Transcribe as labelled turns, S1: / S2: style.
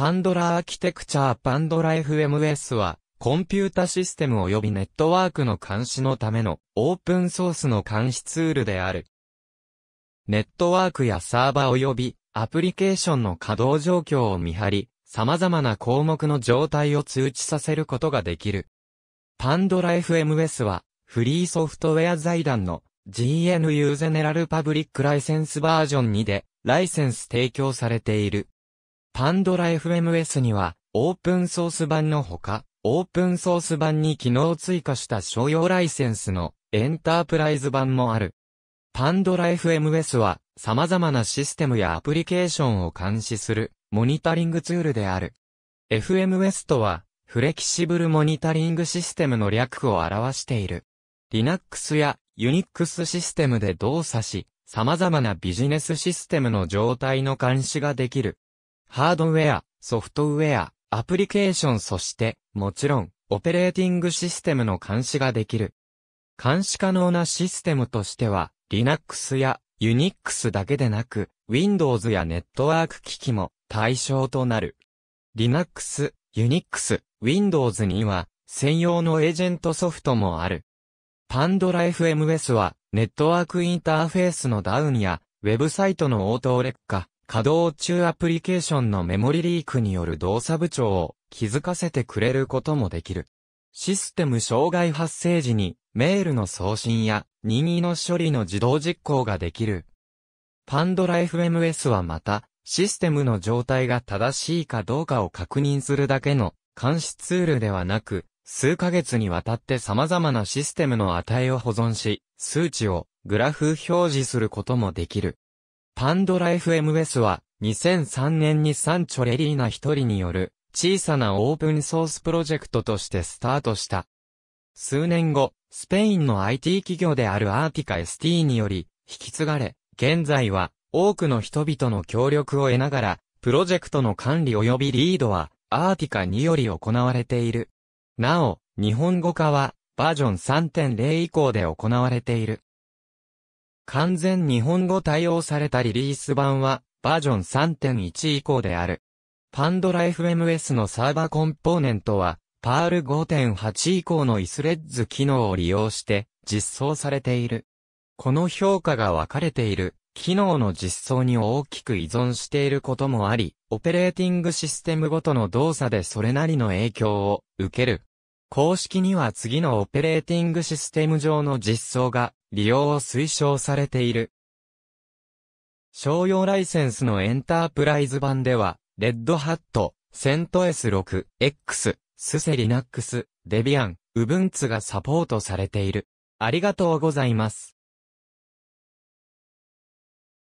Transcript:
S1: パンドラアーキテクチャーパンドラ FMS は、コンピュータシステム及びネットワークの監視のためのオープンソースの監視ツールである。ネットワークやサーバー及びアプリケーションの稼働状況を見張り、様々な項目の状態を通知させることができる。パンドラ FMS は、フリーソフトウェア財団の GNU ゼネラルパブリックライセンスバージョン2で、ライセンス提供されている。パンドラ FMS には、オープンソース版のほか、オープンソース版に機能を追加した商用ライセンスのエンタープライズ版もある。パンドラ FMS は様々なシステムやアプリケーションを監視するモニタリングツールである。FMS とはフレキシブルモニタリングシステムの略を表している。Linux や Unix システムで動作し、様々なビジネスシステムの状態の監視ができる。ハードウェア、ソフトウェア、アプリケーションそして、もちろん、オペレーティングシステムの監視ができる。監視可能なシステムとしては、Linux や Unix だけでなく、Windows やネットワーク機器も対象となる。Linux、Unix、Windows には専用のエージェントソフトもある。パンドラ FMS はネットワークインターフェースのダウンやウェブサイトの応答劣化、稼働中アプリケーションのメモリリークによる動作部長を気づかせてくれることもできる。システム障害発生時にメールの送信や任意の処理の自動実行ができる。パンドラ FMS はまた、システムの状態が正しいかどうかを確認するだけの監視ツールではなく、数ヶ月にわたって様々なシステムの値を保存し、数値をグラフ表示することもできる。パンドラ FMS は、2003年にサンチョレリーナ一人による、小さなオープンソースプロジェクトとしてスタートした。数年後、スペインの IT 企業であるアーティカ ST により、引き継がれ、現在は、多くの人々の協力を得ながら、プロジェクトの管理及びリードは、アーティカにより行われている。なお、日本語化は、バージョン3.0以降で行われている。完全日本語対応されたリリース版は、バージョン3.1以降である。パンドラ FMS のサーバーコンポーネントは、パール5.8以降のイスレッズ機能を利用して実装されている。この評価が分かれている、機能の実装に大きく依存していることもあり、オペレーティングシステムごとの動作でそれなりの影響を受ける。公式には次のオペレーティングシステム上の実装が利用を推奨されている。商用ライセンスのエンタープライズ版では、レッドハット、セント S6、X、スセリナックス、デビアン、ウブンツがサポートされている。ありがとうございます。